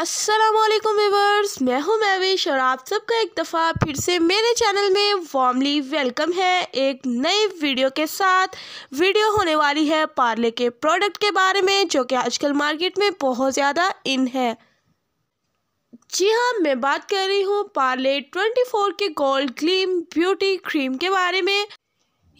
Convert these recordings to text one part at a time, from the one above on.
असलकुम व्यूवर्स मैं हूं मैविश और आप सबका एक दफ़ा फिर से मेरे चैनल में वार्मली वेलकम है एक नई वीडियो के साथ वीडियो होने वाली है पार्ले के प्रोडक्ट के बारे में जो कि आजकल मार्केट में बहुत ज़्यादा इन है जी हाँ मैं बात कर रही हूँ पार्ले 24 के गोल्ड ग्लीम ब्यूटी क्रीम के बारे में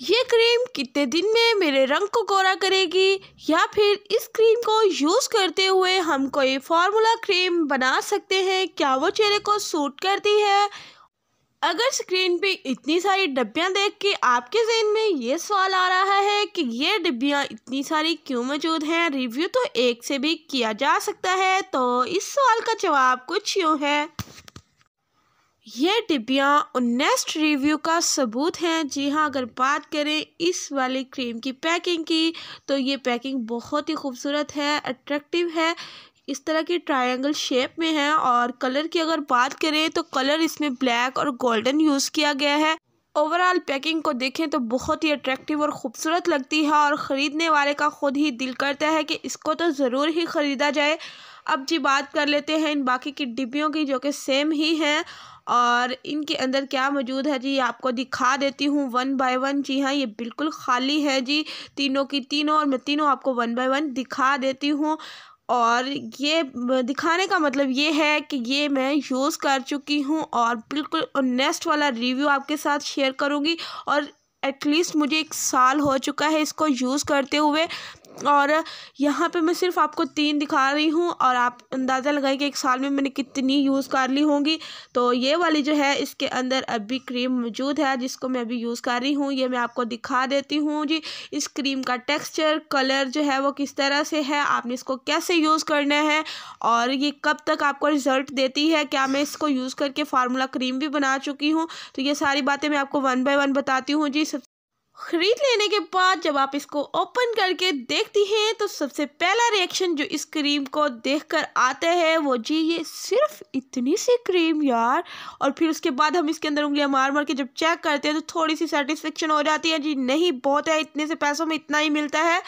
ये क्रीम कितने दिन में मेरे रंग को गोरा करेगी या फिर इस क्रीम को यूज़ करते हुए हम कोई फार्मूला क्रीम बना सकते हैं क्या वो चेहरे को सूट करती है अगर स्क्रीन पे इतनी सारी डब्बियाँ देख के आपके जहन में ये सवाल आ रहा है कि ये डब्बियाँ इतनी सारी क्यों मौजूद हैं रिव्यू तो एक से भी किया जा सकता है तो इस सवाल का जवाब कुछ यूँ है ये डिब्बियाँ नेक्स्ट रिव्यू का सबूत हैं जी हाँ अगर बात करें इस वाली क्रीम की पैकिंग की तो ये पैकिंग बहुत ही खूबसूरत है अट्रैक्टिव है इस तरह की ट्रायंगल शेप में है और कलर की अगर बात करें तो कलर इसमें ब्लैक और गोल्डन यूज़ किया गया है ओवरऑल पैकिंग को देखें तो बहुत ही अट्रैक्टिव और ख़ूबसूरत लगती है और ख़रीदने वाले का ख़ुद ही दिल करता है कि इसको तो ज़रूर ही ख़रीदा जाए अब जी बात कर लेते हैं इन बाकी की डिब्बियों की जो कि सेम ही हैं और इनके अंदर क्या मौजूद है जी आपको दिखा देती हूँ वन बाय वन जी हाँ ये बिल्कुल खाली है जी तीनों की तीनों और मैं तीनों आपको वन बाय वन दिखा देती हूँ और ये दिखाने का मतलब ये है कि ये मैं यूज़ कर चुकी हूँ और बिल्कुल नेक्स्ट वाला रिव्यू आपके साथ शेयर करूँगी और एटलीस्ट मुझे एक साल हो चुका है इसको यूज़ करते हुए और यहाँ पे मैं सिर्फ आपको तीन दिखा रही हूँ और आप अंदाज़ा लगाएं कि एक साल में मैंने कितनी यूज़ कर ली होंगी तो ये वाली जो है इसके अंदर अभी क्रीम मौजूद है जिसको मैं अभी यूज़ कर रही हूँ ये मैं आपको दिखा देती हूँ जी इस क्रीम का टेक्सचर कलर जो है वो किस तरह से है आपने इसको कैसे यूज़ करना है और ये कब तक आपको रिज़ल्ट देती है क्या मैं इसको यूज़ करके फार्मूला क्रीम भी बना चुकी हूँ तो ये सारी बातें मैं आपको वन बाई वन बताती हूँ जी सब ख़रीद लेने के बाद जब आप इसको ओपन करके देखती हैं तो सबसे पहला रिएक्शन जो इस क्रीम को देखकर आता है वो जी ये सिर्फ इतनी सी क्रीम यार और फिर उसके बाद हम इसके अंदर उंगलियां मार मार के जब चेक करते हैं तो थोड़ी सी सेटिस्फेक्शन हो जाती है जी नहीं बहुत है इतने से पैसों में इतना ही मिलता है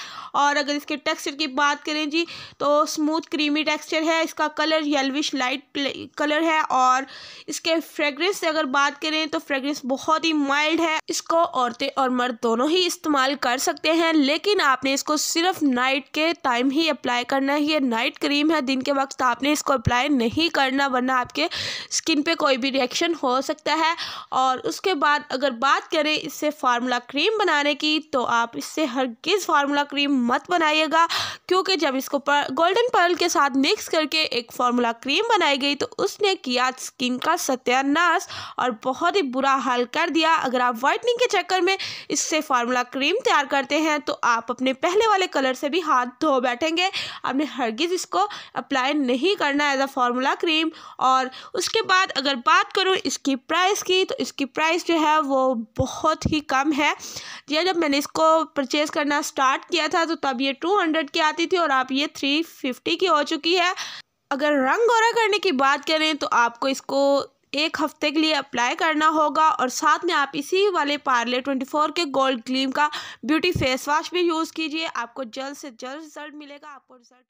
और अगर इसके टेक्स्चर की बात करें जी तो स्मूथ क्रीमी टेक्स्चर है इसका कलर येलविश लाइट कलर है और इसके फ्रेगरेंस से अगर बात करें तो फ्रेगरेंस बहुत ही माइल्ड है इसको औरतें और मर्द दोनों ही इस्तेमाल कर सकते हैं लेकिन आपने इसको सिर्फ नाइट के टाइम ही अप्लाई करना है ये नाइट क्रीम है दिन के वक्त आपने इसको अप्लाई नहीं करना वरना आपके स्किन पे कोई भी रिएक्शन हो सकता है और उसके बाद अगर बात करें इससे फार्मूला क्रीम बनाने की तो आप इससे हर किस फार्मूला क्रीम मत बनाइएगा क्योंकि जब इसको पर, गोल्डन पर्ल के साथ मिक्स करके एक फार्मूला क्रीम बनाई गई तो उसने किया स्किन का सत्यानाश और बहुत ही बुरा हाल कर दिया अगर आप वाइटनिंग के चक्कर में इस से फार्मूला क्रीम तैयार करते हैं तो आप अपने पहले वाले कलर से भी हाथ धो बैठेंगे आपने हरगिज़ इसको अप्लाई नहीं करना एज अ फार्मूला क्रीम और उसके बाद अगर बात करूँ इसकी प्राइस की तो इसकी प्राइस जो है वो बहुत ही कम है या जब मैंने इसको परचेज़ करना स्टार्ट किया था तो तब ये टू हंड्रेड की आती थी और आप ये थ्री फिफ्टी की हो चुकी है अगर रंग गोरा करने की बात करें तो आपको इसको एक हफ्ते के लिए अप्लाई करना होगा और साथ में आप इसी वाले पार्ले ट्वेंटी फोर के गोल्ड ग्लीम का ब्यूटी फेस वॉश भी यूज़ कीजिए आपको जल्द से जल्द रिजल्ट मिलेगा आपको रिजल्ट